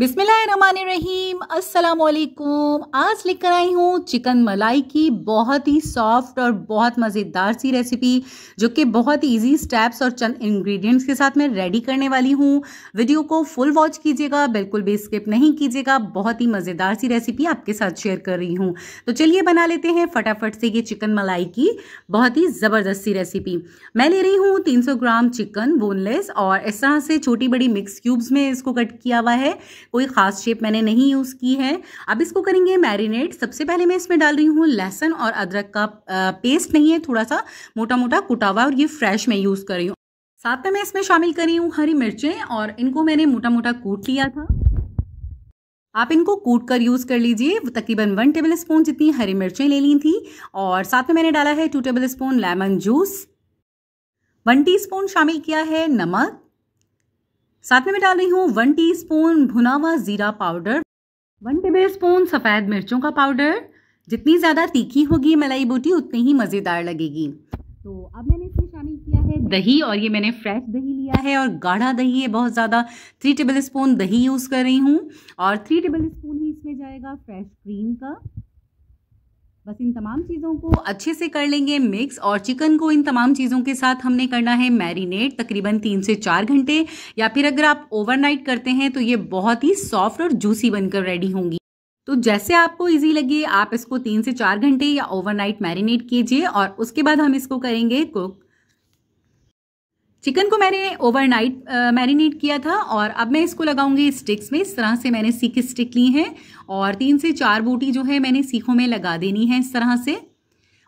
बिस्मिल्लाहिर्रहमानिर्रहीम अस्सलाम वालेकुम आज लेकर आई हूँ चिकन मलाई की बहुत ही सॉफ्ट और बहुत मज़ेदार सी रेसिपी जो कि बहुत इजी स्टेप्स और चंद इंग्रेडिएंट्स के साथ मैं रेडी करने वाली हूँ वीडियो को फुल वॉच कीजिएगा बिल्कुल भी स्किप नहीं कीजिएगा बहुत ही मज़ेदार सी रेसिपी आपके साथ शेयर कर रही हूँ तो चलिए बना लेते हैं फटाफट से ये चिकन मलाई की बहुत ही ज़बरदस्त सी रेसिपी मैं ले रही हूँ तीन ग्राम चिकन बोनलेस और इस तरह से छोटी बड़ी मिक्स क्यूब्स में इसको कट किया हुआ है कोई ख़ास शेप मैंने नहीं यूज़ की है अब इसको करेंगे मैरिनेट सबसे पहले मैं इसमें डाल रही हूँ लहसन और अदरक का पेस्ट नहीं है थोड़ा सा मोटा मोटा कुटावा और ये फ्रेश मैं यूज़ कर रही हूँ साथ में मैं इसमें शामिल कर रही हूँ हरी मिर्चें और इनको मैंने मोटा मोटा कूट लिया था आप इनको कूट कर यूज़ कर लीजिए तकरीबन वन टेबल स्पून जितनी हरी मिर्चें ले ली थी और साथ में मैंने डाला है two tablespoon lemon juice one tea शामिल किया है नमक साथ में मैं डाल रही हूँ वन टी भुना हुआ ज़ीरा पाउडर वन टेबल स्पून सफ़ेद मिर्चों का पाउडर जितनी ज़्यादा तीखी होगी मलाई बूटी उतनी ही मज़ेदार लगेगी तो अब मैंने इसमें शामिल किया है दही और ये मैंने फ्रेश दही लिया है और गाढ़ा दही है बहुत ज़्यादा थ्री टेबल स्पून दही यूज़ कर रही हूँ और थ्री टेबल स्पून ही इसमें जाएगा फ्रेश क्रीम का बस इन तमाम चीज़ों को अच्छे से कर लेंगे मिक्स और चिकन को इन तमाम चीज़ों के साथ हमने करना है मैरिनेट तकरीबन तीन से चार घंटे या फिर अगर आप ओवरनाइट करते हैं तो ये बहुत ही सॉफ्ट और जूसी बनकर रेडी होंगी तो जैसे आपको इजी लगे आप इसको तीन से चार घंटे या ओवरनाइट मैरिनेट कीजिए और उसके बाद हम इसको करेंगे कुक चिकन को मैंने ओवरनाइट मैरिनेट किया था और अब मैं इसको लगाऊंगी स्टिक्स में इस तरह से मैंने सीख स्टिक ली हैं और तीन से चार बूटी जो है मैंने सीखों में लगा देनी है इस तरह से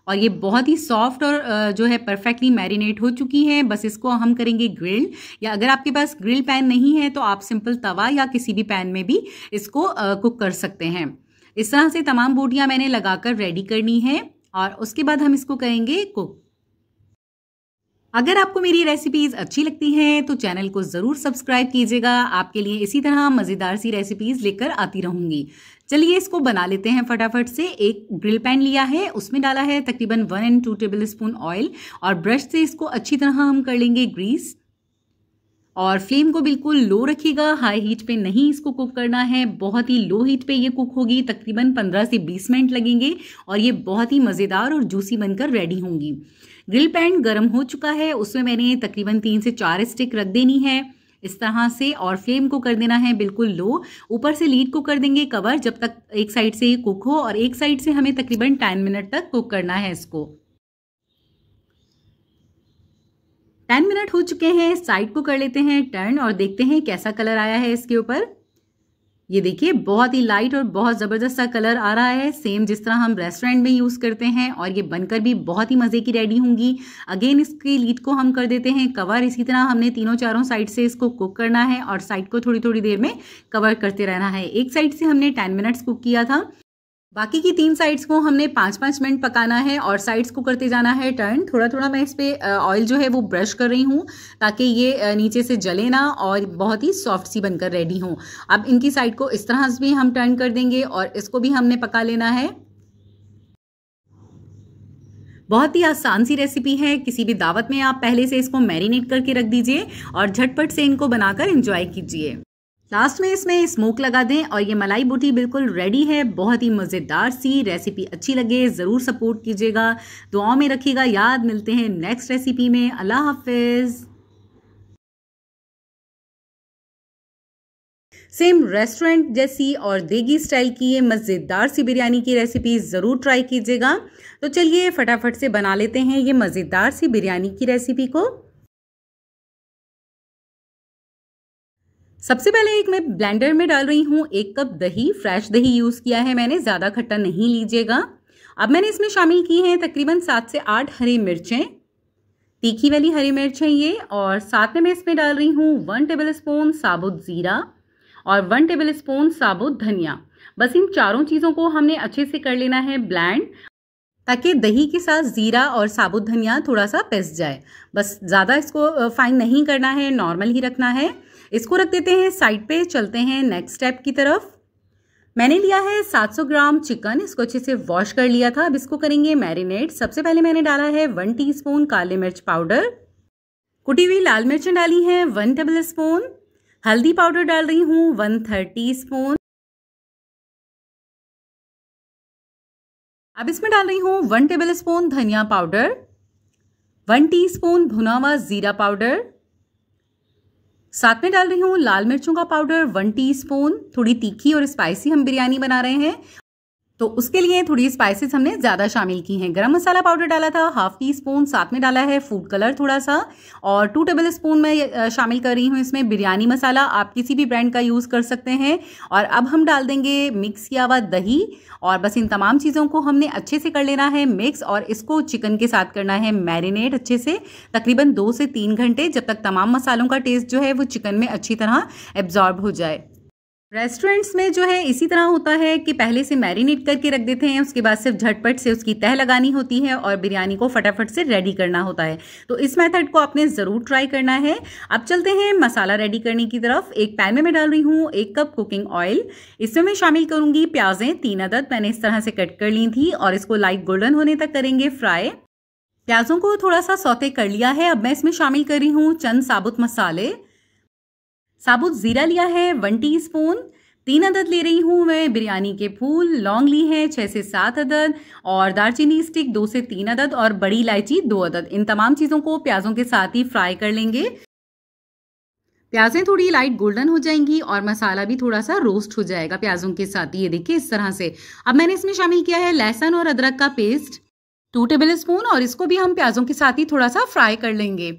और ये बहुत ही सॉफ्ट और जो है परफेक्टली मैरिनेट हो चुकी है बस इसको हम करेंगे ग्रिल या अगर आपके पास ग्रिल पैन नहीं है तो आप सिंपल तवा या किसी भी पैन में भी इसको कुक कर सकते हैं इस तरह से तमाम बूटियाँ मैंने कर रेडी करनी है और उसके बाद हम इसको करेंगे कुक अगर आपको मेरी रेसिपीज़ अच्छी लगती हैं तो चैनल को ज़रूर सब्सक्राइब कीजिएगा आपके लिए इसी तरह मज़ेदार सी रेसिपीज़ लेकर आती रहूँगी चलिए इसको बना लेते हैं फटाफट से एक ग्रिल पैन लिया है उसमें डाला है तकरीबन one and two tablespoon oil और ब्रश से इसको अच्छी तरह हम कर लेंगे ग्रीस और फ्लेम को बिल्कुल लो रखिएगा हाई हीट पे नहीं इसको कुक करना है बहुत ही लो हीट पे ये कुक होगी तकरीबन 15 से 20 मिनट लगेंगे और ये बहुत ही मज़ेदार और जूसी बनकर रेडी होंगी ग्रिल पैन गर्म हो चुका है उसमें मैंने तकरीबन तीन से चार स्टिक रख देनी है इस तरह से और फ्लेम को कर देना है बिल्कुल लो ऊपर से लीड को कर देंगे कवर जब तक एक साइड से ये कुक हो और एक साइड से हमें तकरीबन टेन मिनट तक कुक करना है इसको टेन मिनट हो चुके हैं साइड को कर लेते हैं टर्न और देखते हैं कैसा कलर आया है इसके ऊपर ये देखिए बहुत ही लाइट और बहुत ज़बरदस्त सा कलर आ रहा है सेम जिस तरह हम रेस्टोरेंट में यूज़ करते हैं और ये बनकर भी बहुत ही मज़े की रेडी होंगी अगेन इसकी लीड को हम कर देते हैं कवर इसी तरह हमने तीनों चारों साइड से इसको कुक करना है और साइड को थोड़ी थोड़ी देर में कवर करते रहना है एक साइड से हमने टेन मिनट्स कुक किया था बाकी की तीन साइड्स को हमने पाँच पाँच मिनट पकाना है और साइड्स को करते जाना है टर्न थोड़ा थोड़ा मैं इस पर ऑयल जो है वो ब्रश कर रही हूँ ताकि ये नीचे से जले ना और बहुत ही सॉफ्ट सी बनकर रेडी हों अब इनकी साइड को इस तरह से भी हम टर्न कर देंगे और इसको भी हमने पका लेना है बहुत ही आसान सी रेसिपी है किसी भी दावत में आप पहले से इसको मैरिनेट करके रख दीजिए और झटपट से इनको बनाकर इंजॉय कीजिए लास्ट में इसमें स्मोक लगा दें और ये मलाई बूटी बिल्कुल रेडी है बहुत ही मज़ेदार सी रेसिपी अच्छी लगे ज़रूर सपोर्ट कीजिएगा दुआओं में रखिएगा याद मिलते हैं नेक्स्ट रेसिपी में अल्लाह हाफिज़ सेम रेस्टोरेंट जैसी और देगी स्टाइल की ये मज़ेदार सी बिरयानी की रेसिपी ज़रूर ट्राई कीजिएगा तो चलिए फटाफट से बना लेते हैं ये मज़ेदार सी बिरयानी की रेसिपी को सबसे पहले एक मैं ब्लेंडर में डाल रही हूँ एक कप दही फ्रेश दही यूज़ किया है मैंने ज़्यादा खट्टा नहीं लीजिएगा अब मैंने इसमें शामिल की हैं तकरीबन सात से आठ हरी मिर्चें तीखी वाली हरी मिर्च है ये और साथ में मैं इसमें डाल रही हूँ वन टेबल स्पून साबुत ज़ीरा और वन टेबल स्पून साबुत धनिया बस इन चारों चीज़ों को हमने अच्छे से कर लेना है ब्लैंड ताकि दही के साथ ज़ीरा और साबुत धनिया थोड़ा सा पिस जाए बस ज़्यादा इसको फाइन नहीं करना है नॉर्मल ही रखना है इसको रख देते हैं साइड पे चलते हैं नेक्स्ट स्टेप की तरफ मैंने लिया है 700 ग्राम चिकन इसको अच्छे से वॉश कर लिया था अब इसको करेंगे मैरिनेट सबसे पहले मैंने डाला है वन स्पून काले मिर्च पाउडर कुटी हुई लाल मिर्चें डाली हैं वन टेबल स्पून हल्दी पाउडर डाल रही हूँ वन थर्टी स्पून अब इसमें डाल रही हूँ वन टेबल स्पून धनिया पाउडर वन टीस्पून भुना हुआ ज़ीरा पाउडर साथ में डाल रही हूँ लाल मिर्चों का पाउडर वन टीस्पून थोड़ी तीखी और स्पाइसी हम बिरयानी बना रहे हैं तो उसके लिए थोड़ी स्पाइसेस हमने ज़्यादा शामिल की हैं गरम मसाला पाउडर डाला था हाफ टी स्पून साथ में डाला है फूड कलर थोड़ा सा और टू टेबल स्पून मैं शामिल कर रही हूँ इसमें बिरयानी मसाला आप किसी भी ब्रांड का यूज़ कर सकते हैं और अब हम डाल देंगे मिक्स किया हुआ दही और बस इन तमाम चीज़ों को हमने अच्छे से कर लेना है मिक्स और इसको चिकन के साथ करना है मैरिनेट अच्छे से तकरीबन दो से तीन घंटे जब तक तमाम मसालों का टेस्ट जो है वो चिकन में अच्छी तरह एब्जॉर्ब हो जाए रेस्टोरेंट्स में जो है इसी तरह होता है कि पहले से मैरिनेट करके रख देते हैं उसके बाद सिर्फ झटपट से उसकी तह लगानी होती है और बिरयानी को फटाफट से रेडी करना होता है तो इस मेथड को आपने ज़रूर ट्राई करना है अब चलते हैं मसाला रेडी करने की तरफ एक पैन में मैं डाल रही हूँ एक कप कुकिंग ऑयल इसमें मैं शामिल करूँगी प्याजें तीन अदद मैंने इस तरह से कट कर ली थी और इसको लाइट गोल्डन होने तक करेंगे फ्राई प्याजों को थोड़ा सा सौते कर लिया है अब मैं इसमें शामिल कर रही हूँ चंद साबुत मसाले साबुत ज़ीरा लिया है वन टी स्पून तीन अदद ले रही हूँ मैं बिरयानी के फूल लौंग ली है छः से सात अदद और दालचीनी स्टिक दो से तीन अदद और बड़ी इलायची दो अदद इन तमाम चीज़ों को प्याज़ों के साथ ही फ्राई कर लेंगे प्याज़ें थोड़ी लाइट गोल्डन हो जाएंगी और मसाला भी थोड़ा सा रोस्ट हो जाएगा प्याज़ों के साथ ये देखिए इस तरह से अब मैंने इसमें शामिल किया है लहसुन और अदरक का पेस्ट टू टेबल स्पून और इसको भी हम प्याज़ों के साथ ही थोड़ा सा फ्राई कर लेंगे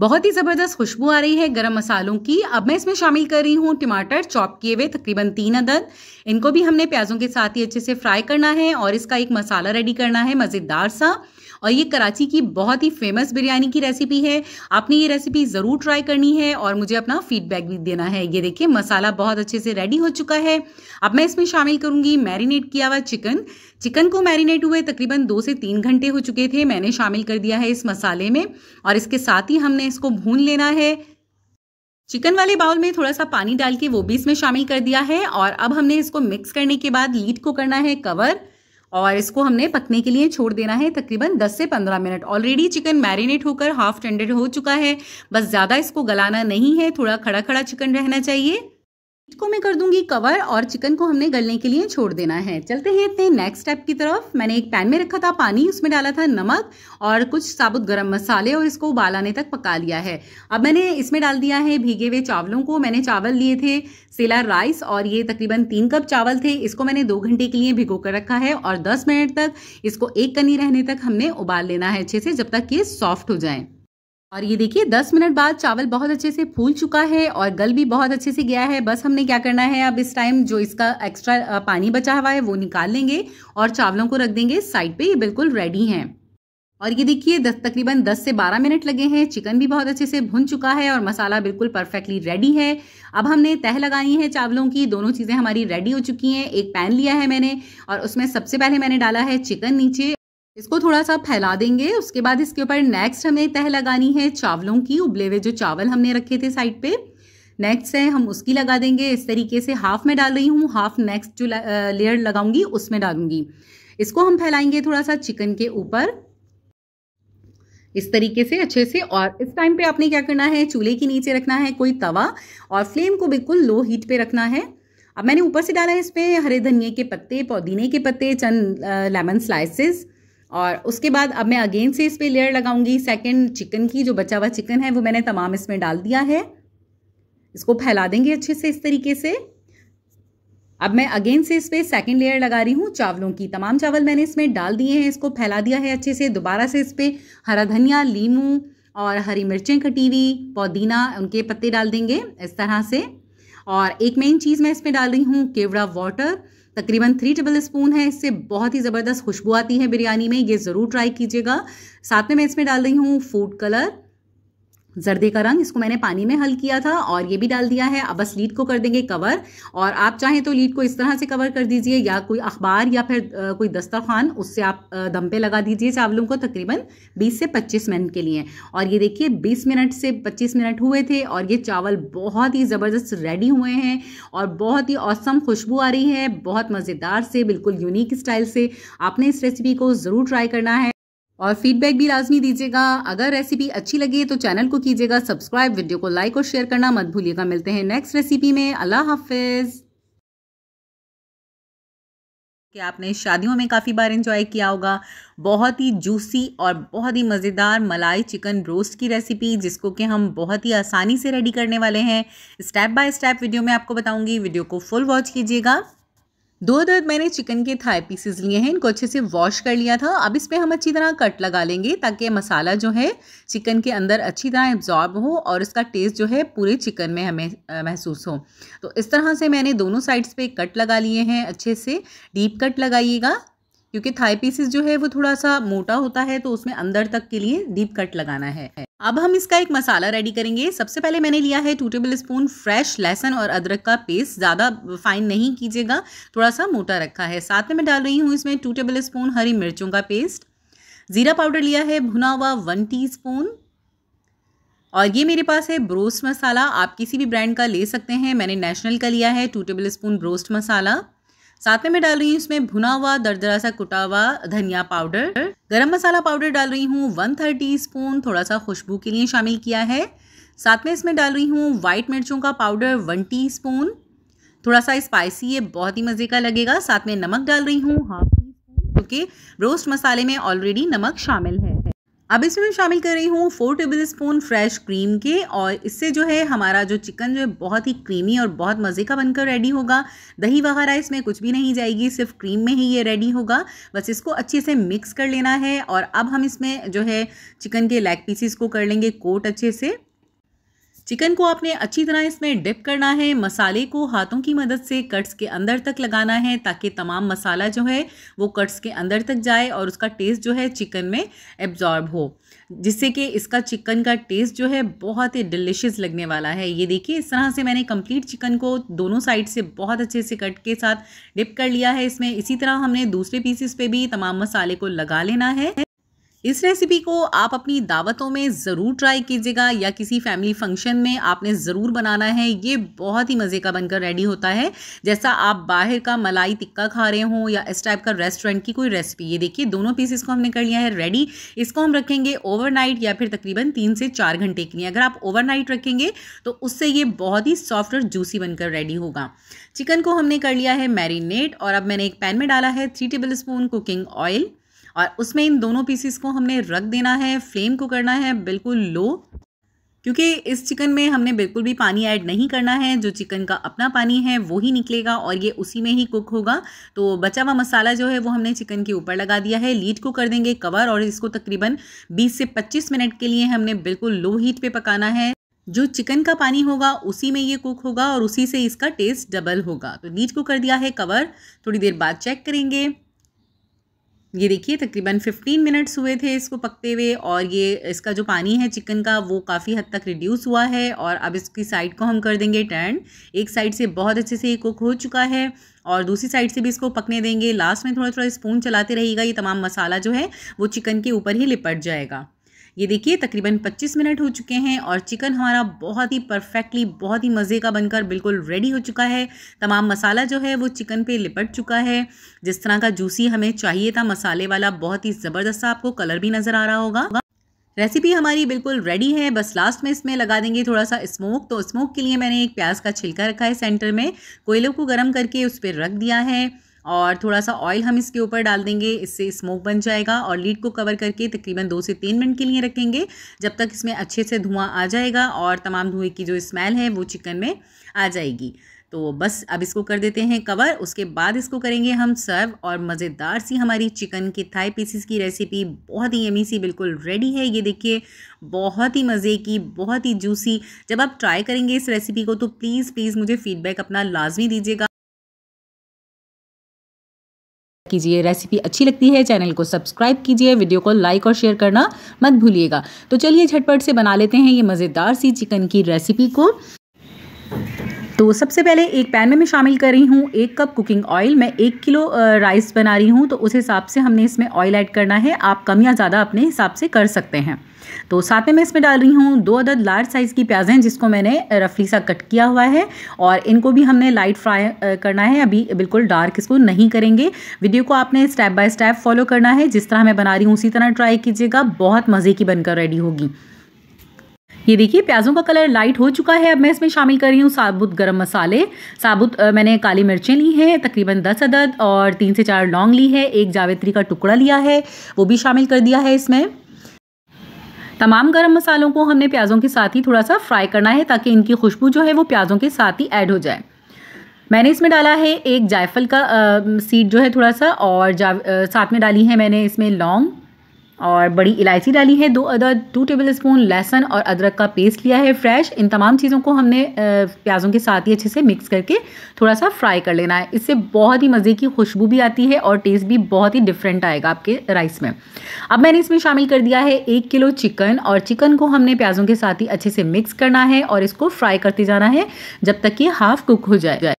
बहुत ही ज़बरदस्त खुशबू आ रही है गरम मसालों की अब मैं इसमें शामिल कर रही हूँ टमाटर चॉप किए हुए तकरीबन तीन अदद इनको भी हमने प्याज़ों के साथ ही अच्छे से फ्राई करना है और इसका एक मसाला रेडी करना है मज़ेदार सा और ये कराची की बहुत ही फेमस बिरयानी की रेसिपी है आपने ये रेसिपी ज़रूर ट्राई करनी है और मुझे अपना फीडबैक भी देना है ये देखिए मसाला बहुत अच्छे से रेडी हो चुका है अब मैं इसमें शामिल करूँगी मैरिनेट किया हुआ चिकन चिकन को मैरिनेट हुए तकरीबन दो से तीन घंटे हो चुके थे मैंने शामिल कर दिया है इस मसाले में और इसके साथ ही हमने इसको भून लेना है चिकन वाले बाउल में थोड़ा सा पानी डाल के वो भी इसमें शामिल कर दिया है और अब हमने इसको मिक्स करने के बाद लीड को करना है कवर और इसको हमने पकने के लिए छोड़ देना है तकरीबन 10 से 15 मिनट ऑलरेडी चिकन मैरिनेट होकर हाफ टेंडर हो चुका है बस ज़्यादा इसको गलाना नहीं है थोड़ा खड़ा खड़ा चिकन रहना चाहिए को मैं कर दूंगी कवर और चिकन को हमने गलने के लिए छोड़ देना है चलते हैं इतने नेक्स्ट स्टेप की तरफ मैंने एक पैन में रखा था पानी उसमें डाला था नमक और कुछ साबुत गरम मसाले और इसको उबाल आने तक पका लिया है अब मैंने इसमें डाल दिया है भीगे हुए चावलों को मैंने चावल लिए थे सेला राइस और ये तकरीबन तीन कप चावल थे इसको मैंने दो घंटे के लिए भिगो कर रखा है और दस मिनट तक इसको एक कनी रहने तक हमने उबाल लेना है अच्छे से जब तक ये सॉफ्ट हो जाए और ये देखिए 10 मिनट बाद चावल बहुत अच्छे से फूल चुका है और गल भी बहुत अच्छे से गया है बस हमने क्या करना है अब इस टाइम जो इसका एक्स्ट्रा पानी बचा हुआ है वो निकाल लेंगे और चावलों को रख देंगे साइड पे ये बिल्कुल रेडी हैं और ये देखिए दस तकरीबन 10 से 12 मिनट लगे हैं चिकन भी बहुत अच्छे से भुन चुका है और मसाला बिल्कुल परफेक्टली रेडी है अब हमने तह लगाई है चावलों की दोनों चीज़ें हमारी रेडी हो चुकी हैं एक पैन लिया है मैंने और उसमें सबसे पहले मैंने डाला है चिकन नीचे इसको थोड़ा सा फैला देंगे उसके बाद इसके ऊपर नेक्स्ट हमें तह लगानी है चावलों की उबले हुए जो चावल हमने रखे थे साइड पे नेक्स्ट है हम उसकी लगा देंगे इस तरीके से हाफ में डाल रही हूँ हाफ नेक्स्ट जो लेयर लगाऊंगी उसमें डालूंगी इसको हम फैलाएंगे थोड़ा सा चिकन के ऊपर इस तरीके से अच्छे से और इस टाइम पे आपने क्या करना है चूल्हे के नीचे रखना है कोई तवा और फ्लेम को बिल्कुल लो हीट पे रखना है अब मैंने ऊपर से डाला है इसमें हरे धनिए के पत्ते पुदीने के पत्ते चंद लेमन स्लाइसेस और उसके बाद अब मैं अगेन से इस पर लेयर लगाऊंगी सेकेंड चिकन की जो बचा हुआ चिकन है वो मैंने तमाम इसमें डाल दिया है इसको फैला देंगे अच्छे से इस तरीके से अब मैं अगेन से इस पर सेकेंड लेयर लगा रही हूँ चावलों की तमाम चावल मैंने इसमें डाल दिए हैं इसको फैला दिया है अच्छे से दोबारा से इस पर हरा धनिया लीमू और हरी मिर्चें कटी हुई पुदीना उनके पत्ते डाल देंगे इस तरह से और एक मेन चीज़ मैं इसमें डाल रही हूँ केवड़ा वाटर तकरीबन थ्री टेबल स्पून है इससे बहुत ही ज़बरदस्त खुशबू आती है बिरयानी में ये ज़रूर ट्राई कीजिएगा साथ में मैं इसमें डाल रही हूँ फूड कलर जर्दे का रंग इसको मैंने पानी में हल किया था और ये भी डाल दिया है अब बस लीड को कर देंगे कवर और आप चाहें तो लीड को इस तरह से कवर कर दीजिए या कोई अखबार या फिर कोई दस्तरखान उससे आप दम पे लगा दीजिए चावलों को तकरीबन 20 से 25 मिनट के लिए और ये देखिए 20 मिनट से 25 मिनट हुए थे और ये चावल बहुत ही ज़बरदस्त रेडी हुए हैं और बहुत ही औसम खुशबू आ रही है बहुत मज़ेदार से बिल्कुल यूनिक स्टाइल से आपने इस रेसिपी को ज़रूर ट्राई करना है और फीडबैक भी लाजमी दीजिएगा अगर रेसिपी अच्छी है तो चैनल को कीजिएगा सब्सक्राइब वीडियो को लाइक और शेयर करना मत भूलिएगा मिलते हैं नेक्स्ट रेसिपी में अल्लाह हाफिज़ कि आपने शादियों में काफ़ी बार इंजॉय किया होगा बहुत ही जूसी और बहुत ही मज़ेदार मलाई चिकन रोस्ट की रेसिपी जिसको कि हम बहुत ही आसानी से रेडी करने वाले हैं स्टेप बाय स्टेप वीडियो में आपको बताऊंगी वीडियो को फुल वॉच कीजिएगा दो दर्द मैंने चिकन के थाई पीसेस लिए हैं इनको अच्छे से वॉश कर लिया था अब इसमें हम अच्छी तरह कट लगा लेंगे ताकि मसाला जो है चिकन के अंदर अच्छी तरह एब्जॉर्ब हो और इसका टेस्ट जो है पूरे चिकन में हमें महसूस हो तो इस तरह से मैंने दोनों साइड्स पे कट लगा लिए हैं अच्छे से डीप कट लगाइएगा क्योंकि थाई पीसेस जो है वो थोड़ा सा मोटा होता है तो उसमें अंदर तक के लिए डीप कट लगाना है अब हम इसका एक मसाला रेडी करेंगे सबसे पहले मैंने लिया है टू टेबल स्पून फ्रेश लहसन और अदरक का पेस्ट ज़्यादा फाइन नहीं कीजिएगा थोड़ा सा मोटा रखा है साथ में मैं डाल रही हूँ इसमें टू टेबल स्पून हरी मिर्चों का पेस्ट ज़ीरा पाउडर लिया है भुना हुआ वन स्पून और ये मेरे पास है ब्रोस्ट मसाला आप किसी भी ब्रांड का ले सकते हैं मैंने नेशनल का लिया है टू टेबल स्पून ब्रोस्ट मसाला साथ में मैं डाल रही हूँ इसमें भुना हुआ दरदरा सा कुटा हुआ धनिया पाउडर गरम मसाला पाउडर डाल रही हूँ वन थर्ड टी स्पून थोड़ा सा खुशबू के लिए शामिल किया है साथ में इसमें डाल रही हूँ वाइट मिर्चों का पाउडर वन टी स्पून थोड़ा सा स्पाइसी ये बहुत ही मज़े का लगेगा साथ में नमक डाल रही हूँ हाफ टी स्पून क्योंकि रोस्ट मसाले में ऑलरेडी नमक शामिल है अब इसमें मैं शामिल कर रही हूँ four tablespoon fresh cream के और इससे जो है हमारा जो चिकन जो है बहुत ही क्रीमी और बहुत मज़े का बनकर रेडी होगा दही वगैरह इसमें कुछ भी नहीं जाएगी सिर्फ क्रीम में ही ये रेडी होगा बस इसको अच्छे से मिक्स कर लेना है और अब हम इसमें जो है चिकन के लेग पीसीस को कर लेंगे कोट अच्छे से चिकन को आपने अच्छी तरह इसमें डिप करना है मसाले को हाथों की मदद से कट्स के अंदर तक लगाना है ताकि तमाम मसाला जो है वो कट्स के अंदर तक जाए और उसका टेस्ट जो है चिकन में एब्जॉर्ब हो जिससे कि इसका चिकन का टेस्ट जो है बहुत ही डिलिशियस लगने वाला है ये देखिए इस तरह से मैंने कंप्लीट चिकन को दोनों साइड से बहुत अच्छे से कट के साथ डिप कर लिया है इसमें इसी तरह हमने दूसरे पीसेस पे भी तमाम मसाले को लगा लेना है इस रेसिपी को आप अपनी दावतों में ज़रूर ट्राई कीजिएगा या किसी फैमिली फंक्शन में आपने ज़रूर बनाना है ये बहुत ही मज़े का बनकर रेडी होता है जैसा आप बाहर का मलाई टिक्का खा रहे हों या इस टाइप का रेस्टोरेंट की कोई रेसिपी ये देखिए दोनों पीसेस को हमने कर लिया है रेडी इसको हम रखेंगे ओवरनाइट या फिर तकरीबन तीन से चार घंटे के लिए अगर आप ओवरनाइट रखेंगे तो उससे ये बहुत ही सॉफ्ट और जूसी बनकर रेडी होगा चिकन को हमने कर लिया है मैरिनेट और अब मैंने एक पैन में डाला है three tablespoon cooking oil और उसमें इन दोनों पीसीस को हमने रख देना है फ्लेम को करना है बिल्कुल लो क्योंकि इस चिकन में हमने बिल्कुल भी पानी ऐड नहीं करना है जो चिकन का अपना पानी है वो ही निकलेगा और ये उसी में ही कुक होगा तो बचा हुआ मसाला जो है वो हमने चिकन के ऊपर लगा दिया है लीड को कर देंगे कवर और इसको तकरीबन 20 से 25 मिनट के लिए हमने बिल्कुल लो हीट पे पकाना है जो चिकन का पानी होगा उसी में ये कुक होगा और उसी से इसका टेस्ट डबल होगा तो लीड को कर दिया है कवर थोड़ी देर बाद चेक करेंगे ये देखिए तकरीबन 15 मिनट्स हुए थे इसको पकते हुए और ये इसका जो पानी है चिकन का वो काफ़ी हद तक रिड्यूस हुआ है और अब इसकी साइड को हम कर देंगे टर्न एक साइड से बहुत अच्छे से ये कुक हो चुका है और दूसरी साइड से भी इसको पकने देंगे लास्ट में थोड़ा थोड़ा स्पून चलाते रहेगा ये तमाम मसाला जो है वो चिकन के ऊपर ही लिपट जाएगा ये देखिए तकरीबन 25 मिनट हो चुके हैं और चिकन हमारा बहुत ही परफेक्टली बहुत ही मज़े का बनकर बिल्कुल रेडी हो चुका है तमाम मसाला जो है वो चिकन पे लिपट चुका है जिस तरह का जूसी हमें चाहिए था मसाले वाला बहुत ही ज़बरदस्त आपको कलर भी नज़र आ रहा होगा रेसिपी हमारी बिल्कुल रेडी है बस लास्ट में इसमें लगा देंगे थोड़ा सा स्मोक तो स्मोक के लिए मैंने एक प्याज का छिलका रखा है सेंटर में कोयलों को गर्म करके उस पर रख दिया है और थोड़ा सा ऑयल हम इसके ऊपर डाल देंगे इससे स्मोक बन जाएगा और लीड को कवर करके तकरीबन दो से तीन मिनट के लिए रखेंगे जब तक इसमें अच्छे से धुआं आ जाएगा और तमाम धुएँ की जो स्मेल है वो चिकन में आ जाएगी तो बस अब इसको कर देते हैं कवर उसके बाद इसको करेंगे हम सर्व और मज़ेदार सी हमारी चिकन की थाई पीसीस की रेसिपी बहुत ही यमी सी बिल्कुल रेडी है ये देखिए बहुत ही मज़े की बहुत ही जूसी जब आप ट्राई करेंगे इस रेसिपी को तो प्लीज़ प्लीज़ मुझे फ़ीडबैक अपना लाजमी दीजिएगा कीजिए रेसिपी अच्छी लगती है चैनल को सब्सक्राइब कीजिए वीडियो को लाइक और शेयर करना मत भूलिएगा तो चलिए झटपट से बना लेते हैं ये मज़ेदार सी चिकन की रेसिपी को तो सबसे पहले एक पैन में मैं शामिल कर रही हूँ एक कप कुकिंग ऑयल मैं एक किलो राइस बना रही हूँ तो उस हिसाब से हमने इसमें ऑयल ऐड करना है आप कम या ज़्यादा अपने हिसाब से कर सकते हैं तो साथ में मैं इसमें डाल रही हूँ दो अदद लार्ज साइज़ की प्याज़ें जिसको मैंने रफली सा कट किया हुआ है और इनको भी हमने लाइट फ्राई करना है अभी बिल्कुल डार्क इसको नहीं करेंगे वीडियो को आपने स्टेप बाय स्टेप फॉलो करना है जिस तरह मैं बना रही हूँ उसी तरह ट्राई कीजिएगा बहुत मज़े की बनकर रेडी होगी ये देखिए प्याज़ों का कलर लाइट हो चुका है अब मैं इसमें शामिल कर रही हूँ साबुत गरम मसाले साबुत आ, मैंने काली मिर्चें ली हैं तकरीबन दस अदद और तीन से चार लौंग ली है एक जावेत्री का टुकड़ा लिया है वो भी शामिल कर दिया है इसमें तमाम गर्म मसालों को हमने प्याज़ों के साथ ही थोड़ा सा फ्राई करना है ताकि इनकी खुशबू जो है वो प्याज़ों के साथ ही ऐड हो जाए मैंने इसमें डाला है एक जायफल का आ, सीड जो है थोड़ा सा और आ, साथ में डाली है मैंने इसमें लौंग और बड़ी इलायची डाली है दो अदर टू टेबल स्पून लहसन और अदरक का पेस्ट लिया है फ्रेश इन तमाम चीज़ों को हमने प्याज़ों के साथ ही अच्छे से मिक्स करके थोड़ा सा फ्राई कर लेना है इससे बहुत ही मज़े की खुशबू भी आती है और टेस्ट भी बहुत ही डिफरेंट आएगा आपके राइस में अब मैंने इसमें शामिल कर दिया है एक किलो चिकन और चिकन को हमने प्याज़ों के साथ ही अच्छे से मिक्स करना है और इसको फ्राई करते जाना है जब तक कि हाफ़ कुक हो जाए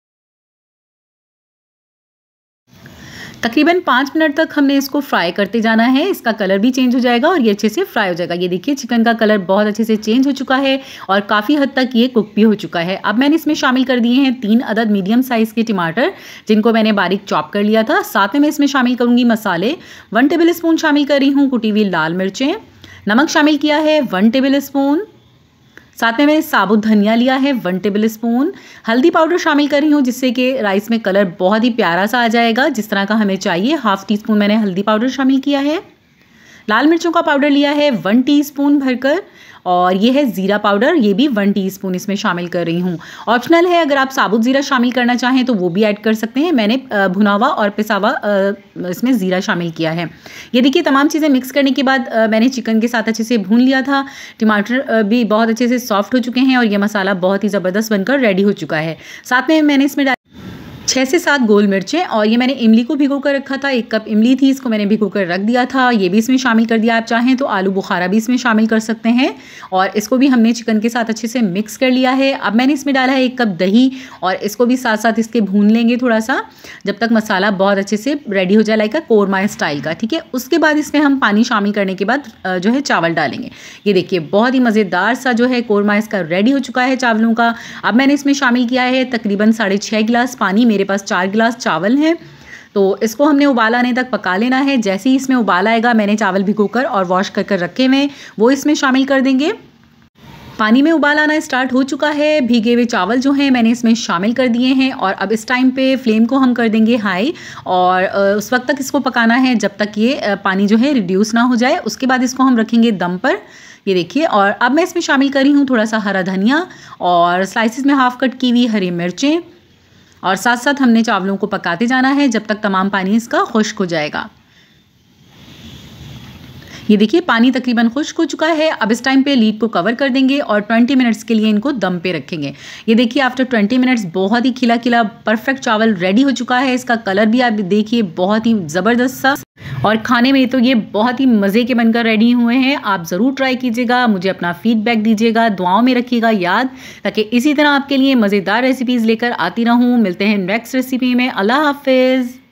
तकरीबन पाँच मिनट तक हमने इसको फ्राई करते जाना है इसका कलर भी चेंज हो जाएगा और ये अच्छे से फ्राई हो जाएगा ये देखिए चिकन का कलर बहुत अच्छे से चेंज हो चुका है और काफ़ी हद तक ये कुक भी हो चुका है अब मैंने इसमें शामिल कर दिए हैं तीन अदद मीडियम साइज़ के टमाटर जिनको मैंने बारीक चॉप कर लिया था साथ में मैं इसमें शामिल करूँगी मसाले वन टेबल स्पून शामिल कर रही हूँ कुटी हुई लाल मिर्चें नमक शामिल किया है वन टेबल स्पून साथ में मैंने साबुत धनिया लिया है वन टेबल स्पून हल्दी पाउडर शामिल कर रही हूँ जिससे कि राइस में कलर बहुत ही प्यारा सा आ जाएगा जिस तरह का हमें चाहिए हाफ टी स्पून मैंने हल्दी पाउडर शामिल किया है लाल मिर्चों का पाउडर लिया है वन टीस्पून भरकर और ये है ज़ीरा पाउडर ये भी वन टीस्पून इसमें शामिल कर रही हूँ ऑप्शनल है अगर आप साबुत ज़ीरा शामिल करना चाहें तो वो भी ऐड कर सकते हैं मैंने भुनावा और पिसावा इसमें ज़ीरा शामिल किया है ये देखिए तमाम चीज़ें मिक्स करने के बाद मैंने चिकन के साथ अच्छे से भून लिया था टमाटर भी बहुत अच्छे से सॉफ्ट हो चुके हैं और यह मसाला बहुत ही ज़बरदस्त बनकर रेडी हो चुका है साथ में मैंने इसमें डाल छः से सात गोल मिर्चें और ये मैंने इमली को भिगो कर रखा था एक कप इमली थी इसको मैंने भिगो कर रख दिया था ये भी इसमें शामिल कर दिया आप चाहें तो आलू बुखारा भी इसमें शामिल कर सकते हैं और इसको भी हमने चिकन के साथ अच्छे से मिक्स कर लिया है अब मैंने इसमें डाला है एक कप दही और इसको भी साथ साथ इसके भून लेंगे थोड़ा सा जब तक मसाला बहुत अच्छे से रेडी हो जाए लाइक कोरमा स्टाइल का ठीक है उसके बाद इसमें हम पानी शामिल करने के बाद जो है चावल डालेंगे ये देखिए बहुत ही मज़ेदार सा जो है कोरमा इसका रेडी हो चुका है चावलों का अब मैंने इसमें शामिल किया है तकरीबन साढ़े गिलास पानी में मेरे पास चार गिलास चावल हैं तो इसको हमने उबाल आने तक पका लेना है जैसे ही इसमें उबाल आएगा मैंने चावल भिगो कर और वॉश कर कर रखे हुए वो इसमें शामिल कर देंगे पानी में उबाल आना स्टार्ट हो चुका है भीगे हुए चावल जो हैं मैंने इसमें शामिल कर दिए हैं और अब इस टाइम पे फ्लेम को हम कर देंगे हाई और उस वक्त तक इसको पकाना है जब तक ये पानी जो है रिड्यूस ना हो जाए उसके बाद इसको हम रखेंगे दम पर ये देखिए और अब मैं इसमें शामिल करी हूँ थोड़ा सा हरा धनिया और स्लाइसिस में हाफ कट की हुई हरी मिर्चें और साथ साथ हमने चावलों को पकाते जाना है जब तक तमाम पानी इसका खुश्क हो जाएगा ये देखिए पानी तकरीबन खुश्क हो चुका है अब इस टाइम पे लीड को कवर कर देंगे और 20 मिनट्स के लिए इनको दम पे रखेंगे ये देखिए आफ्टर 20 मिनट्स बहुत ही खिला खिला परफेक्ट चावल रेडी हो चुका है इसका कलर भी आप देखिए बहुत ही ज़बरदस्त सा और खाने में तो ये बहुत ही मज़े के बनकर रेडी हुए हैं आप ज़रूर ट्राई कीजिएगा मुझे अपना फीडबैक दीजिएगा दुआओं में रखिएगा याद ताकि इसी तरह आपके लिए मज़ेदार रेसिपीज़ लेकर आती रहूँ मिलते हैं नेक्स्ट रेसिपी में अल्लाह हाफिज़